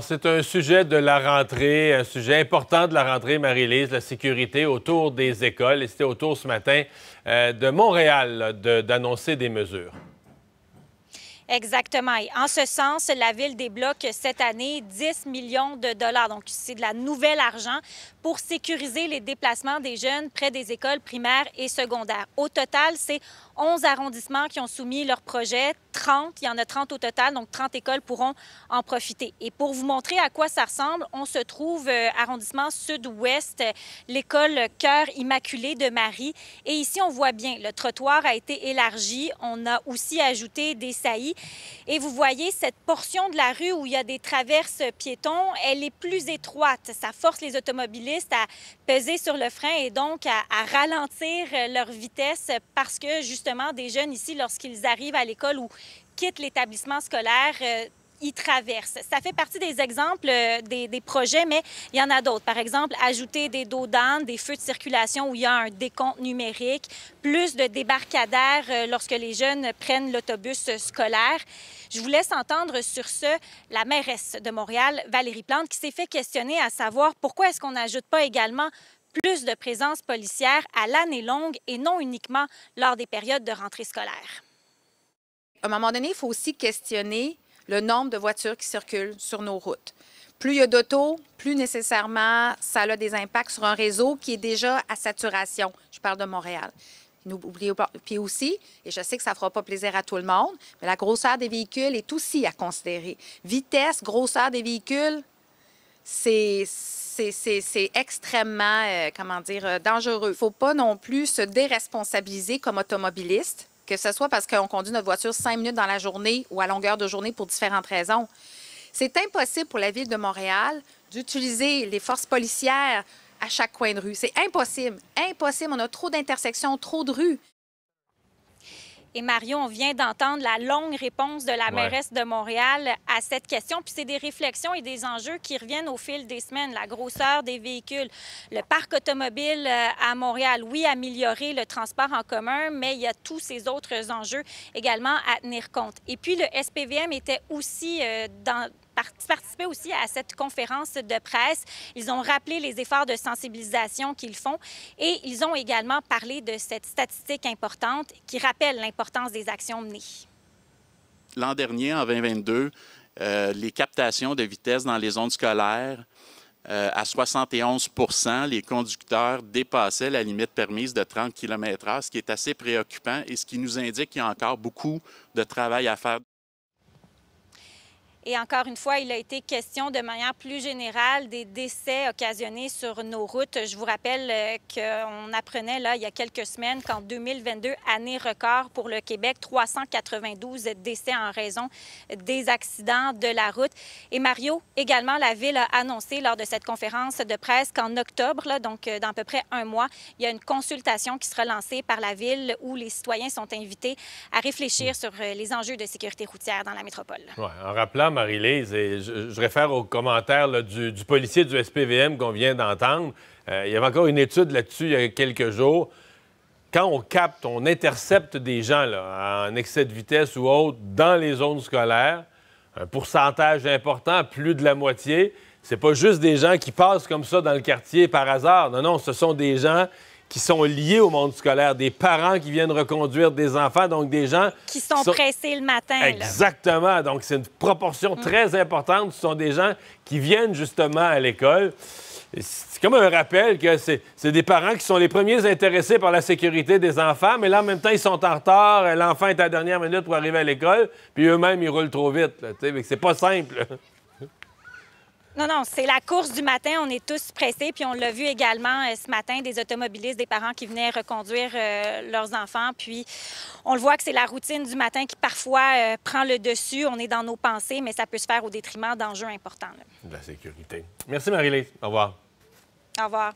c'est un sujet de la rentrée, un sujet important de la rentrée, Marie-Lise, la sécurité autour des écoles. Et c'était autour ce matin euh, de Montréal d'annoncer des mesures. Exactement. Et en ce sens, la Ville débloque cette année 10 millions de dollars. Donc, c'est de la nouvelle argent pour sécuriser les déplacements des jeunes près des écoles primaires et secondaires. Au total, c'est 11 arrondissements qui ont soumis leur projet, 30, il y en a 30 au total, donc 30 écoles pourront en profiter. Et pour vous montrer à quoi ça ressemble, on se trouve euh, arrondissement sud-ouest, l'école Cœur Immaculé de Marie. Et ici, on voit bien, le trottoir a été élargi. On a aussi ajouté des saillies. Et vous voyez, cette portion de la rue où il y a des traverses piétons, elle est plus étroite. Ça force les automobilistes à peser sur le frein et donc à, à ralentir leur vitesse parce que justement, des jeunes ici, lorsqu'ils arrivent à l'école ou quittent l'établissement scolaire euh, y traverse Ça fait partie des exemples euh, des, projets, mais il y en a d'autres. Par exemple, ajouter des dos d'âne, des feux de circulation où il y a un décompte numérique, plus de débarcadères euh, lorsque les jeunes prennent l'autobus scolaire. Je vous laisse entendre sur ce la mairesse de Montréal, Valérie Plante, qui s'est fait questionner à savoir pourquoi est-ce qu'on n'ajoute pas également plus de présence policière à l'année longue et non uniquement lors des périodes de rentrée scolaire à un moment donné, il faut aussi questionner le nombre de voitures qui circulent sur nos routes. Plus il y a d'auto, plus nécessairement ça a des impacts sur un réseau qui est déjà à saturation. Je parle de Montréal. N'oubliez pas. Puis aussi, et je sais que ça ne fera pas plaisir à tout le monde, mais la grosseur des véhicules est aussi à considérer. Vitesse, grosseur des véhicules, c'est extrêmement, euh, comment dire, euh, dangereux. Il ne faut pas non plus se déresponsabiliser comme automobiliste que ce soit parce qu'on conduit notre voiture cinq minutes dans la journée ou à longueur de journée pour différentes raisons. C'est impossible pour la ville de Montréal d'utiliser les forces policières à chaque coin de rue. C'est impossible. Impossible. On a trop d'intersections, trop de rues. Et Mario, on vient d'entendre la longue réponse de la mairesse de Montréal à cette question. Puis c'est des réflexions et des enjeux qui reviennent au fil des semaines. La grosseur des véhicules, le parc automobile euh, à Montréal, oui, améliorer le transport en commun, mais il y a tous ces autres enjeux également à tenir compte. Et puis le SPVM était aussi euh, dans participé aussi à cette conférence de presse. Ils ont rappelé les efforts de sensibilisation qu'ils font et ils ont également parlé de cette statistique importante qui rappelle l'importance des actions menées. L'an dernier, en 2022, euh, les captations de vitesse dans les zones scolaires euh, à 71 les conducteurs dépassaient la limite permise de 30 km/h, ce qui est assez préoccupant et ce qui nous indique qu'il y a encore beaucoup de travail à faire. Et encore une fois, il a été question de manière plus générale des décès occasionnés sur nos routes. Je vous rappelle euh, qu'on apprenait là, il y a quelques semaines qu'en 2022, année record pour le Québec, 392 décès en raison des accidents de la route. Et Mario, également, la Ville a annoncé lors de cette conférence de presse qu'en octobre, là, donc euh, dans à peu près un mois, il y a une consultation qui sera lancée par la Ville où les citoyens sont invités à réfléchir hmm. sur euh, les enjeux de sécurité routière dans la métropole. Ouais, en rappelant Marie-Lise, et je, réfère aux commentaires du, policier du SPVM qu'on vient d'entendre. Euh, il y avait encore une étude là-dessus il y a quelques jours. Quand on capte, on intercepte des gens là, en excès de vitesse ou autre dans les zones scolaires, un pourcentage important, plus de la moitié, c'est pas juste des gens qui passent comme ça dans le quartier par hasard. Non, non, ce sont des gens qui sont liés au monde scolaire, des parents qui viennent reconduire des enfants, donc des gens... Qui sont, pressés le matin. Exactement. Donc, c'est une proportion mm. très importante. Ce sont des gens qui viennent justement à l'école. C'est comme un rappel que c'est des parents qui sont les premiers intéressés par la sécurité des enfants, mais là, en même temps, ils sont en retard. L'enfant est à la dernière minute pour arriver à l'école, puis eux-mêmes, ils roulent trop vite. C'est pas simple. Non, non, c'est la course du matin. On est tous pressés. Puis on l'a vu également euh, ce matin, des automobilistes, des parents qui venaient reconduire euh, leurs enfants. Puis on le voit que c'est la routine du matin qui parfois euh, prend le dessus. On est dans nos pensées, mais ça peut se faire au détriment d'enjeux importants. De la sécurité. Merci, Marie-Lise. Au revoir. Au revoir.